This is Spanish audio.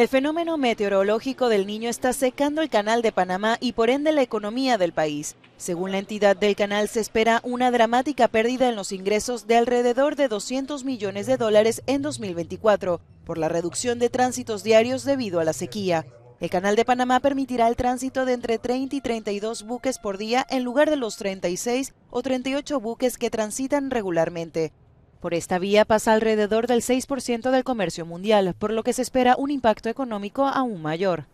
El fenómeno meteorológico del niño está secando el canal de Panamá y por ende la economía del país. Según la entidad del canal, se espera una dramática pérdida en los ingresos de alrededor de 200 millones de dólares en 2024 por la reducción de tránsitos diarios debido a la sequía. El canal de Panamá permitirá el tránsito de entre 30 y 32 buques por día en lugar de los 36 o 38 buques que transitan regularmente. Por esta vía pasa alrededor del 6% del comercio mundial, por lo que se espera un impacto económico aún mayor.